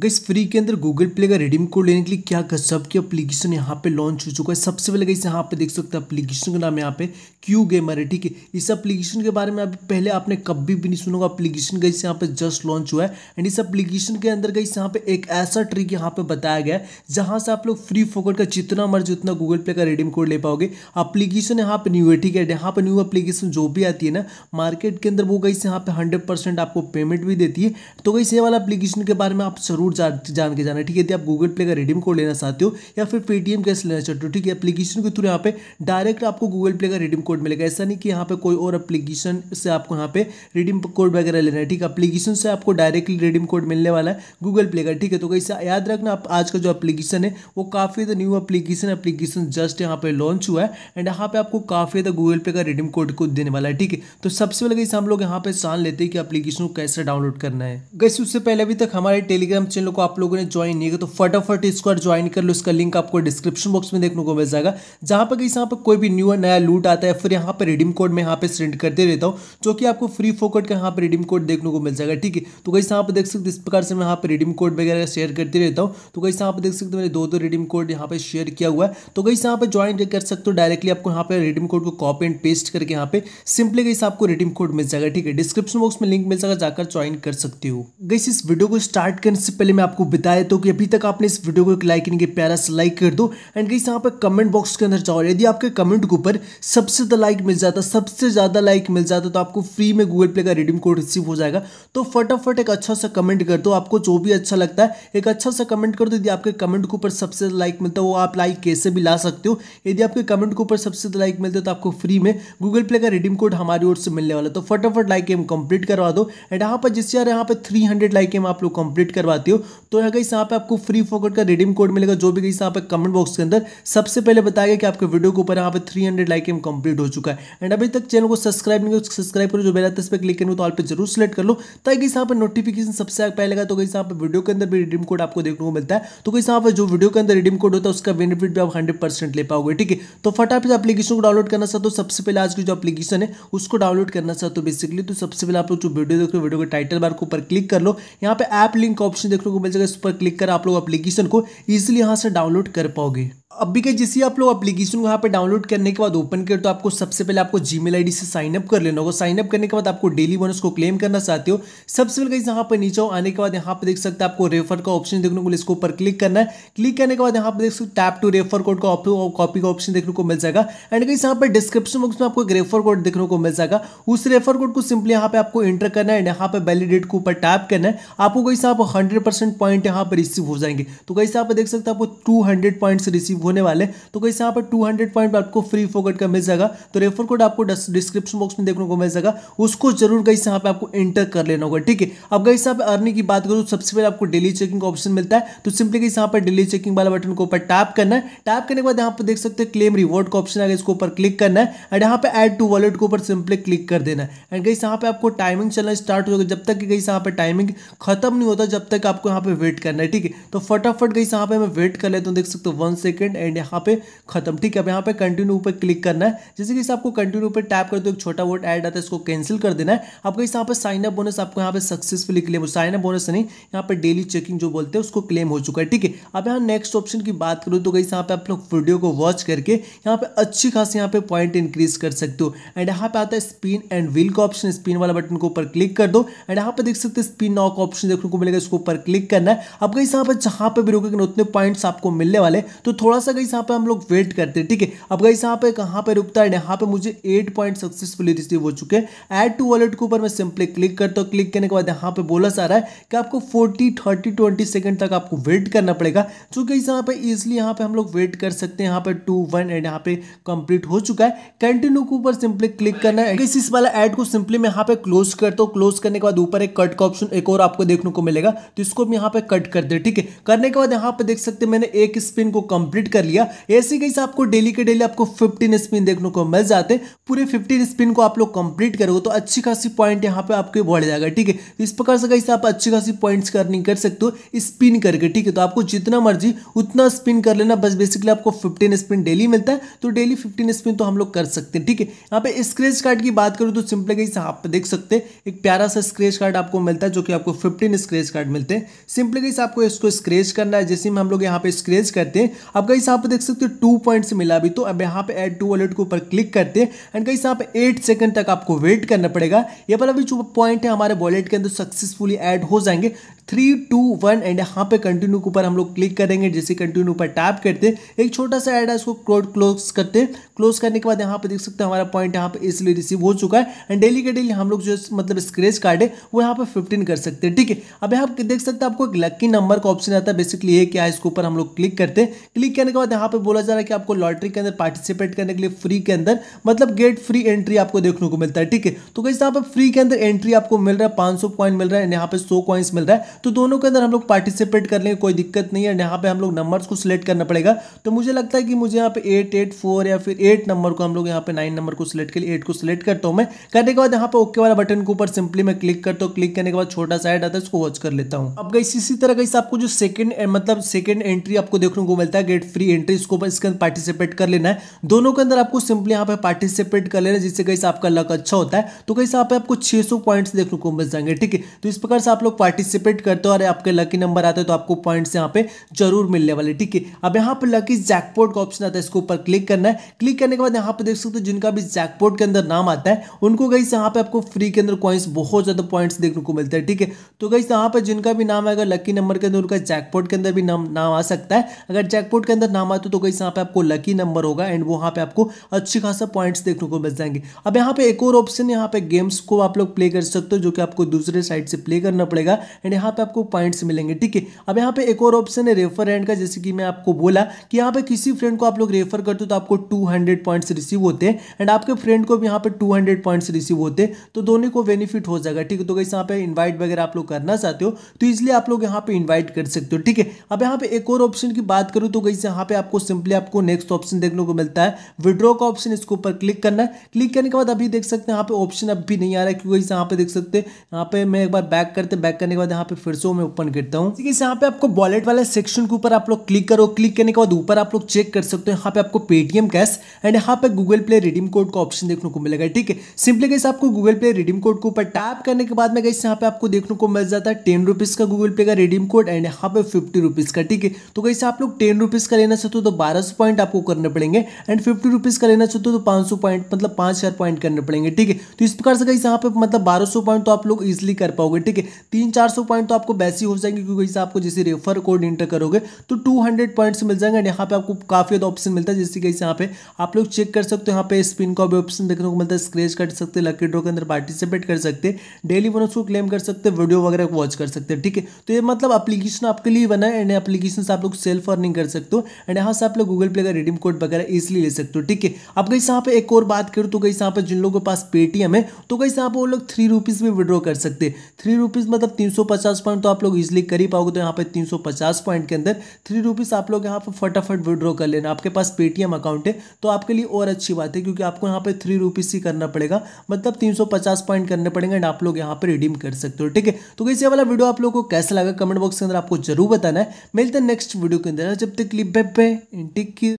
gas free के अंदर Google Play का रिडीम कोड लेने के लिए क्या कर सबकी अपलीकेशन यहाँ पे लॉन्च हो चुका है सबसे पहले गैस यहाँ पे देख सकते हैं अपलीकेशन का नाम यहाँ पे क्यू गेमर है ठीक है इस अपलीकेशन के बारे में अभी पहले आपने कभी भी नहीं सुना होगा अपलीकेशन गैस यहाँ पे जस्ट लॉन्च हुआ है एंड इस अपलीकेशन के अंदर गैस यहाँ पे एक ऐसा ट्रिक यहाँ पे बताया गया है जहाँ से आप लोग फ्री फोकट का जितना मर्जी उतना गूगल प्ले का रिडीम कोड ले पाओगे अप्लीकेशन यहाँ पे न्यू है ठीक है यहाँ पर न्यू अप्लीकेशन जो भी आती है ना मार्केट के अंदर वो गई यहाँ पे हंड्रेड आपको पेमेंट भी देती है तो गई ये वाला अप्लीकेशन के बारे में आप जरूर जरूर जा, जान के जाना ठीक है यदि आप गूगल पे का रिडीम कोड लेना चाहते हो या फिर पेटीएम कैसे लेना चाहते हो ठीक है एप्लीकेशन के थ्रू यहाँ पे डायरेक्ट आपको गूगल पे का रिडीम कोड मिलेगा ऐसा नहीं कि यहाँ पे कोई और एप्लीकेशन से आपको यहाँ पे रिडीम कोड वगैरह लेना है ठीक है एप्लीकेशन से आपको डायरेक्टली रिडीम कोड मिलने वाला है गूगल पे का ठीक है तो कैसे याद रखना आप आज का जो एप्लीकेशन है वो काफ़ी ज़्यादा न्यू एप्लीकेशन एप्लीकेशन जस्ट यहाँ पे लॉन्च हुआ है एंड यहाँ पे आपको काफ़ी ज़्यादा गूगल पे का रिडीम कोड को देने वाला है ठीक है तो सबसे पहले कैसे हम लोग यहाँ पे जान लेते हैं कि एप्लीकेशन को कैसे डाउनलोड करना है कैसे उससे पहले अभी तक हमारे टेलीग्राम चैनल को आप लोगों ने ज्वाइन नहीं किया तो फटाफट इसको ज्वाइन कर लो इसका लिंक आपको डिस्क्रिप्शन बॉक्स में देखने को मिल जाएगा जहां पर कहीं यहाँ पर कोई भी न्यू नया लूट आता है फिर यहाँ पर रिडीम कोड में यहाँ पे सेंड करते रहता हूँ जो कि आपको फ्री फोकट का यहाँ पर रिडीम कोड देखने को मिल जाएगा ठीक है तो कहीं यहाँ पर देख सकते इस प्रकार से मैं यहाँ पर रिडीम कोड वगैरह शेयर करते रहता हूँ तो कहीं यहाँ पर देख सकते मैंने दो दो रिडीम कोड यहाँ पर शेयर किया हुआ है तो कहीं यहाँ पर ज्वाइन कर सकते हो डायरेक्टली आपको यहाँ पर रिडीम कोड को कॉपी एंड पेस्ट करके यहाँ पे सिंपली कहीं आपको रिडीम कोड मिल जाएगा ठीक है डिस्क्रिप्शन बॉक्स में लिंक मिल जाएगा जाकर ज्वाइन कर सकते हो गई इस वीडियो को स्टार्ट करने से पहले मैं आपको बताया तो कि अभी तक आपने इस वीडियो को एक लाइक नहीं किया प्यारा से लाइक कर दो एंड कहीं यहाँ पर कमेंट बॉक्स के अंदर जाओ यदि आपके कमेंट के ऊपर सबसे ज़्यादा लाइक मिल जाता सबसे ज़्यादा लाइक मिल जाता तो आपको फ्री में गूगल प्ले का रिडीम कोड रिसीव हो जाएगा तो फटाफट एक अच्छा सा कमेंट कर दो आपको जो भी अच्छा लगता है एक अच्छा सा कमेंट कर दो यदि आपके कमेंट के ऊपर सबसे ज़्यादा लाइक मिलता है वो आप लाइक कैसे भी ला सकते हो यदि आपके कमेंट के ऊपर सबसे ज़्यादा लाइक मिलता है तो आपको फ्री में गूगल प्ले का रिडीम कोड हमारी ओर से मिलने वाला तो फटाफट लाइक एम कंप्लीट करवा दो एंड यहाँ पर जिस यार यहाँ पर थ्री लाइक एम आप लोग कंप्लीट करवा चाहते हो तो यहाँ गई यहाँ पे आपको फ्री फोकट का रिडीम कोड मिलेगा जो भी कहीं यहाँ पे कमेंट बॉक्स के अंदर सबसे पहले बताएगा कि आपके वीडियो के ऊपर यहाँ पे 300 लाइक एम कंप्लीट हो चुका है एंड अभी तक चैनल को सब्सक्राइब नहीं करो सब्सक्राइब करो जो बेल आते इस पर क्लिक करेंगे तो ऑल पे जरूर सेलेक्ट कर लो ताकि यहाँ पर नोटिफिकेशन सबसे पहले लगा तो कहीं यहाँ पर वीडियो के अंदर भी रिडीम कोड आपको देखने को मिलता है तो कहीं यहाँ पर जो वीडियो के अंदर रिडीम कोड होता है उसका बेनिफिट भी आप हंड्रेड ले पाओगे ठीक है तो फटाफट एप्लीकेशन को डाउनलोड करना चाहते हो सबसे पहले आज की जो एप्लीकेशन है उसको डाउनलोड करना चाहते हो बेसिकली तो सबसे पहले आप लोग जो वीडियो देख हो वीडियो के टाइटल बार के ऊपर क्लिक कर लो यहाँ पे ऐप लिंक ऑप्शन देखने को मिल जाएगा इस पर क्लिक कर आप लोग एप्लीकेशन को ईजिली यहाँ से डाउनलोड कर पाओगे अभी के जैसे आप लोग एप्लीकेशन को यहाँ पे डाउनलोड करने के बाद ओपन कर तो आपको सबसे पहले आपको जी मेल से साइन अप कर लेना होगा साइन अप करने के बाद आपको डेली बोनस को क्लेम करना चाहते हो सबसे पहले कहीं यहाँ पर नीचे हो आने के बाद यहाँ पे देख सकते हैं आपको रेफर का ऑप्शन देखने को इसके ऊपर क्लिक करना है क्लिक करने के बाद यहाँ पर देख सकते टैप टू रेफर कोड का कॉपी का ऑप्शन देखने को मिल जाएगा एंड कहीं यहाँ पर डिस्क्रिप्शन बॉक्स में आपको एक रेफर कोड देखने को मिल जाएगा उस रेफर कोड को सिंपली यहाँ पे आपको एंटर करना है एंड यहाँ पर वैलिडेट के ऊपर टैप करना है आपको कहीं आप हंड्रेड पॉइंट यहाँ पर रिसीव हो जाएंगे तो कहीं आप देख सकते आपको टू पॉइंट्स रिसीव होने वाले तो कैसे यहाँ पर टू हंड्रेड पॉइंट आपको फ्री फोकट का मिल जाएगा तो रेफर कोड आपको डिस्क्रिप्शन बॉक्स में देखने को मिल जाएगा उसको जरूर गई यहाँ पे आपको एंटर कर लेना होगा ठीक है अब कहीं यहाँ पर अर्निंग की बात करूँ सबसे पहले आपको डेली चेकिंग का ऑप्शन मिलता है तो सिंपली कहीं यहाँ पर डेली चेकिंग वाला बटन को ऊपर टैप करना है टैप करने के बाद यहाँ पर देख सकते हैं क्लेम रिवॉर्ड का ऑप्शन आ गया इसके ऊपर क्लिक करना है एंड यहाँ पर एड टू वॉलेट के ऊपर सिंपली क्लिक कर देना है एंड कहीं यहाँ पर आपको टाइमिंग चलना स्टार्ट हो जाएगा जब तक कि गई यहाँ पर टाइमिंग खत्म नहीं होता जब तक आपको यहाँ पर वेट करना है ठीक है तो फटाफट कहीं यहाँ पर मैं वेट कर लेता हूँ तो देख सकते हो वन सेकेंड एंड एंड यहाँ पे खत्म ठीक है अब यहाँ पे कंटिन्यू पे क्लिक करना है जैसे कि आपको कंटिन्यू पे टैप कर दो एक छोटा वोट ऐड आता है इसको कैंसिल कर देना है आपको इस यहाँ पर साइनअप बोनस आपको यहाँ पे सक्सेसफुली क्लेम हो साइनअप बोनस नहीं यहाँ पे डेली चेकिंग जो बोलते हैं उसको क्लेम हो चुका है ठीक है अब यहाँ नेक्स्ट ऑप्शन की बात करूँ तो कहीं यहाँ पे आप लोग वीडियो को वॉच करके यहाँ पे अच्छी खासी यहाँ पे पॉइंट इंक्रीज कर सकते हो एंड यहाँ पे आता है स्पिन एंड व्हील का ऑप्शन स्पिन वाला बटन को ऊपर क्लिक कर दो एंड यहाँ पे देख सकते हैं स्पिन नॉक ऑप्शन देखने को मिलेगा इसको ऊपर क्लिक करना है अब गई यहाँ पर जहाँ पे भी रोकेंगे उतने पॉइंट्स आपको मिलने वाले तो थोड़ा थोड़ा सा गई यहाँ पे हम लोग वेट करते हैं ठीक है अब गई यहाँ पे कहाँ पे रुकता है यहाँ पे मुझे एट पॉइंट सक्सेसफुली रिसीव हो चुके हैं एड टू वॉलेट के ऊपर मैं सिंपली क्लिक करता हूँ क्लिक करने के बाद यहाँ पे बोला सा रहा है कि आपको फोर्टी थर्टी ट्वेंटी सेकेंड तक आपको वेट करना पड़ेगा जो कि यहाँ पे ईजिली यहाँ पे हम लोग वेट कर सकते हैं यहाँ पे टू वन एंड यहाँ पे कंप्लीट हो चुका है कंटिन्यू के ऊपर सिंपली क्लिक करना है इस वाला एड को सिंपली मैं यहाँ पे क्लोज करता हूँ क्लोज करने के बाद ऊपर एक कट का ऑप्शन एक और आपको देखने को मिलेगा तो इसको भी यहाँ पे कट कर दे ठीक है करने के बाद यहाँ पे देख सकते हैं मैंने एक स्पिन को कंप्लीट कंप्लीट कर लिया ऐसे कहीं आपको डेली के डेली आपको 15 स्पिन देखने को मिल जाते पूरे 15 स्पिन को आप लोग कंप्लीट करोगे तो अच्छी खासी पॉइंट यहाँ पे आपके बढ़ जाएगा ठीक है तो इस प्रकार से कहीं आप अच्छी खासी पॉइंट्स अर्निंग कर सकते हो स्पिन करके ठीक है तो आपको जितना मर्जी उतना स्पिन कर लेना बस बेसिकली आपको फिफ्टीन स्पिन डेली मिलता है तो डेली फिफ्टीन स्पिन तो हम लोग कर सकते हैं ठीक है यहाँ पे स्क्रेच कार्ड की बात करूँ तो सिंपल कहीं आप देख सकते हैं एक प्यारा सा स्क्रेच कार्ड आपको मिलता है जो कि आपको फिफ्टीन स्क्रेच कार्ड मिलते हैं सिंपल कहीं आपको इसको स्क्रेच करना है जैसे हम लोग यहाँ पे स्क्रेच करते हैं आपका गाइस यहाँ पे देख सकते हो टू पॉइंट्स मिला भी तो अब यहाँ पे एड टू वॉलेट के ऊपर क्लिक करते हैं एंड गाइस यहाँ पे एट सेकंड तक आपको वेट करना पड़ेगा ये पर अभी जो पॉइंट है हमारे वॉलेट के अंदर सक्सेसफुली ऐड हो जाएंगे थ्री टू वन एंड यहाँ पे कंटिन्यू के ऊपर हम लोग क्लिक करेंगे जैसे कंटिन्यू पर टैप करते हैं एक छोटा सा ऐड है इसको क्लोड क्लोज करते हैं क्लोज करने के बाद यहाँ पे देख सकते हैं हमारा पॉइंट यहाँ पे इसलिए रिसीव हो चुका है एंड डेली के डेली हम लोग जो मतलब स्क्रेच कार्ड है वो यहाँ पे फिफ्टीन कर सकते हैं ठीक है अब यहाँ देख सकते हैं आपको एक लक्की नंबर का ऑप्शन आता है बेसिकली ये क्या है इसके ऊपर हम लोग क्लिक करते हैं क्लिक करने के बाद यहाँ पर बोला जा रहा है कि आपको लॉटरी के अंदर पार्टिसिपेट करने के लिए फ्री के अंदर मतलब गेट फ्री एंट्री आपको देखने को मिलता है ठीक है तो कैसे यहाँ पर फ्री के अंदर एंट्री आपको मिल रहा है पाँच सौ मिल रहा है यहाँ पे सौ कॉइन्स मिल रहा है तो दोनों के अंदर हम लोग पार्टिसिपेट कर लेंगे कोई दिक्कत नहीं है यहाँ पे हम लोग नंबर्स को सिलेक्ट करना पड़ेगा तो मुझे लगता है कि मुझे यहाँ पे एट एट फोर या फिर एट नंबर को हम लोग यहाँ पे नाइन नंबर को सिलेक्ट कर लिए एट को सिलेक्ट करता हूँ मैं करने के बाद यहाँ पे ओके वाला बटन के ऊपर सिंपली मैं क्लिक करता हूँ क्लिक करने के बाद छोटा सा एड आता है उसको वॉच कर लेता हूँ अब गई इसी तरह गई आपको जो सेकंड मतलब सेकंड एंट्री आपको देखने को मिलता है गेट फ्री एंट्री इसको इसके अंदर पार्टिसिपेट कर लेना है दोनों के अंदर आपको सिंपली यहाँ पे पार्टिसिपेट कर लेना जिससे कहीं आपका लक अच्छा होता है तो कहीं आपको छह सौ पॉइंट देखने को मिल जाएंगे ठीक है तो इस प्रकार से आप लोग पार्टिसिपेट करते हो और आपके लकी नंबर आते हैं तो आपको पॉइंट्स यहाँ पे जरूर मिलने वाले ठीक है अब यहाँ पर लकी जैकपोर्ट का ऑप्शन आता है इसके ऊपर क्लिक करना है क्लिक करने के बाद यहाँ पर देख सकते हो जिनका भी जैकपोर्ट के अंदर नाम आता है उनको गई यहाँ पे आपको फ्री के अंदर कॉइन्स बहुत ज़्यादा पॉइंट्स देखने को मिलते हैं ठीक है तो गई यहाँ पर जिनका भी नाम आएगा लकी नंबर के अंदर उनका जैकपोर्ट के अंदर भी नाम नाम आ सकता है अगर जैकपोर्ट के अंदर नाम आते है तो गई यहाँ पे आपको लकी नंबर होगा एंड वो वहाँ पे आपको अच्छी खासा पॉइंट्स देखने को मिल जाएंगे अब यहाँ पे एक और ऑप्शन यहाँ पे गेम्स को आप लोग प्ले कर सकते हो जो कि आपको दूसरे साइड से प्ले करना पड़ेगा एंड यहाँ पे आपको पॉइंट्स मिलेंगे ठीक है अब यहाँ पे एक और ऑप्शन है रेफर एंड का जैसे कि मैं आपको बोला कि यहाँ पे किसी फ्रेंड को आप लोग रेफर करते हो तो आपको 200 पॉइंट्स रिसीव होते हैं एंड आपके फ्रेंड को भी यहाँ पे 200 पॉइंट्स रिसीव होते हैं तो दोनों को बेनिफिट हो जाएगा ठीक है तो कैसे यहाँ पे इन्वाइट वगैरह आप लोग करना चाहते हो तो इसलिए आप लोग यहाँ पे इन्वाइट कर सकते हो ठीक है अब यहाँ पे एक और ऑप्शन की बात करूँ तो कैसे यहाँ पे आपको सिंपली आपको नेक्स्ट ऑप्शन देखने को मिलता है विड्रॉ का ऑप्शन इसके ऊपर क्लिक करना है क्लिक करने के बाद अभी देख सकते हैं यहाँ पे ऑप्शन अब भी नहीं आ रहा है क्योंकि यहाँ पे देख सकते हैं यहाँ पे मैं एक बार बैक करते बैक करने के बाद यहाँ पे फिर से मैं ओपन करता हूँ यहाँ पे आपको वॉलेट वाले सेक्शन के ऊपर आप लोग क्लिक करो क्लिक करने के बाद ऊपर आप लोग चेक कर सकते हो यहाँ पे आपको पेटीएम कैश एंड यहाँ पे गूगल प्ले रिडीम कोड का ऑप्शन देखने को मिलेगा ठीक है सिंपली कैसे आपको गूगल प्ले रिडीम कोड के ऊपर टैप करने के बाद में कैसे यहाँ पे आपको देखने को मिल जाता है टेन का गूगल पे का रिडीम कोड एंड यहाँ पे फिफ्टी का ठीक है तो कैसे आप लोग टेन का लेना चाहते हो तो बारह पॉइंट आपको करने पड़ेंगे एंड फिफ्टी का लेना चाहते हो तो पांच पॉइंट मतलब पांच पॉइंट करने पड़ेंगे ठीक है तो इस प्रकार से कैसे यहाँ पे मतलब बारह पॉइंट तो आप लोग इजिली कर पाओगे ठीक है तीन चार पॉइंट तो आपको ही हो जाएंगे क्योंकि इससे आपको जैसे रेफर कोड इंटर करोगे तो 200 पॉइंट्स मिल जाएंगे एंड यहाँ पे आपको काफ़ी ज्यादा ऑप्शन मिलता है जैसे कि यहाँ पे आप लोग चेक कर सकते हो यहाँ पे स्पिन का भी ऑप्शन देखने को मिलता है स्क्रेच कर सकते हैं लकी ड्रो के अंदर पार्टिसिपेट कर सकते हैं डेली बोनस को क्लेम कर सकते हैं वीडियो वगैरह वॉच कर सकते हैं ठीक है तो ये मतलब अपलीकेशन आपके लिए बना है एंड अपलीकेशन से आप लोग सेल्फ अर्निंग कर सकते हो एंड यहाँ से आप लोग गूगल पे का रिडीम कोड वगैरह इसलिए ले सकते हो ठीक है अब कहीं यहाँ पे एक और बात करूँ तो कहीं यहाँ पे जिन लोगों के पास पेटीएम है तो कहीं यहाँ पे वो लोग थ्री रुपीज़ में विड्रॉ कर सकते हैं थ्री रुपीज़ मतलब तीन सौ पचास पॉइंट तो आप लोग इजिली कर ही पाओगे तो यहाँ पे तीन सौ पचास पॉइंट के अंदर थ्री रुपीज़ आप लोग यहाँ पर फटाफट विड्रॉ कर लेना आपके पास पेटीएम अकाउंट है तो आपके लिए और अच्छी बात है क्योंकि आपको यहाँ पे थ्री रुपीज़ ही करना पड़ेगा मतलब तीन सौ पचास पॉइंट करने पड़ेंगे एंड आप लोग यहाँ पर रिडीम कर सकते हो ठीक है तो कैसे वाला वीडियो आप लोग को कैसा लगा कमेंट बॉक्स के अंदर आपको जरूर बताना है मिलते हैं नेक्स्ट वीडियो के अंदर जब तक क्लिप बेब टेक केयर